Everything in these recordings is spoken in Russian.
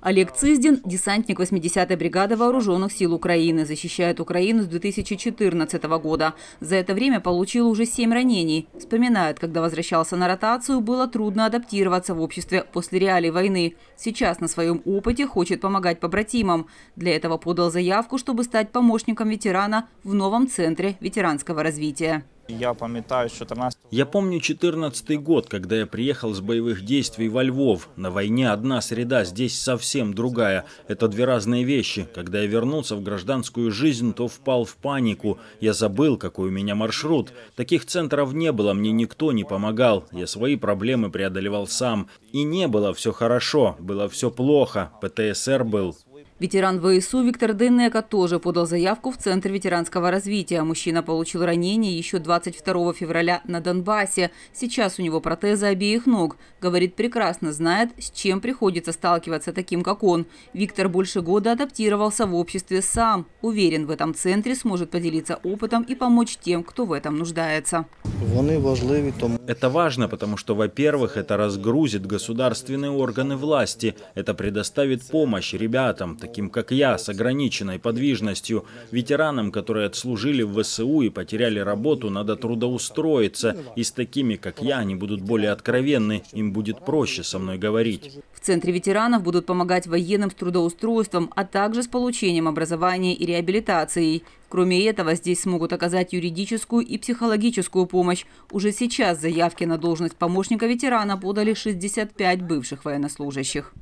Олег Цыздин, десантник 80-й бригады Вооруженных сил Украины, защищает Украину с 2014 года. За это время получил уже семь ранений. Вспоминает, когда возвращался на ротацию, было трудно адаптироваться в обществе после реалий войны. Сейчас на своем опыте хочет помогать побратимам. Для этого подал заявку, чтобы стать помощником ветерана в новом центре ветеранского развития. Я помню 14 год, когда я приехал с боевых действий во Львов. На войне одна среда, здесь совсем другая. Это две разные вещи. Когда я вернулся в гражданскую жизнь, то впал в панику. Я забыл, какой у меня маршрут. Таких центров не было, мне никто не помогал. Я свои проблемы преодолевал сам. И не было все хорошо, было все плохо. ПТСР был Ветеран ВСУ Виктор Денека тоже подал заявку в Центр ветеранского развития. Мужчина получил ранение еще 22 февраля на Донбассе. Сейчас у него протезы обеих ног. Говорит, прекрасно знает, с чем приходится сталкиваться таким, как он. Виктор больше года адаптировался в обществе сам. Уверен, в этом центре сможет поделиться опытом и помочь тем, кто в этом нуждается. Это важно, потому что, во-первых, это разгрузит государственные органы власти. Это предоставит помощь ребятам, таким как я, с ограниченной подвижностью, ветеранам, которые отслужили в ВСУ и потеряли работу, надо трудоустроиться, и с такими, как я, они будут более откровенны, им будет проще со мной говорить. В Центре ветеранов будут помогать военным с трудоустройством, а также с получением образования и реабилитацией. Кроме этого, здесь смогут оказать юридическую и психологическую помощь. Уже сейчас заявки на должность помощника ветерана подали 65 бывших военнослужащих.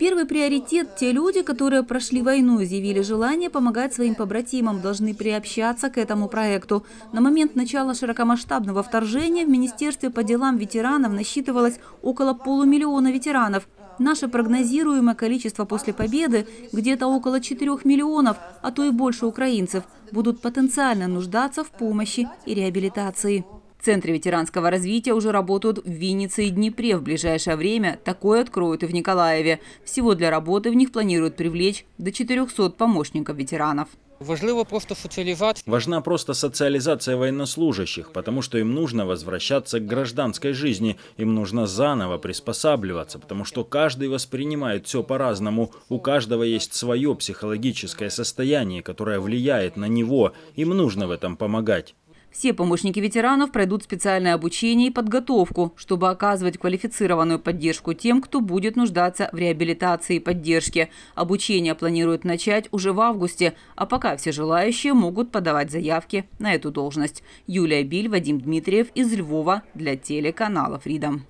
Первый приоритет – те люди, которые прошли войну и заявили желание помогать своим побратимам, должны приобщаться к этому проекту. На момент начала широкомасштабного вторжения в Министерстве по делам ветеранов насчитывалось около полумиллиона ветеранов. Наше прогнозируемое количество после победы, где-то около 4 миллионов, а то и больше украинцев, будут потенциально нуждаться в помощи и реабилитации. Центры ветеранского развития уже работают в Виннице и Днепре. В ближайшее время такое откроют и в Николаеве. Всего для работы в них планируют привлечь до 400 помощников ветеранов. Важна просто социализация военнослужащих, потому что им нужно возвращаться к гражданской жизни, им нужно заново приспосабливаться, потому что каждый воспринимает все по-разному, у каждого есть свое психологическое состояние, которое влияет на него, им нужно в этом помогать. Все помощники ветеранов пройдут специальное обучение и подготовку, чтобы оказывать квалифицированную поддержку тем, кто будет нуждаться в реабилитации и поддержке. Обучение планируют начать уже в августе, а пока все желающие могут подавать заявки на эту должность. Юлия Биль, Вадим Дмитриев из Львова для телеканала «Фридом».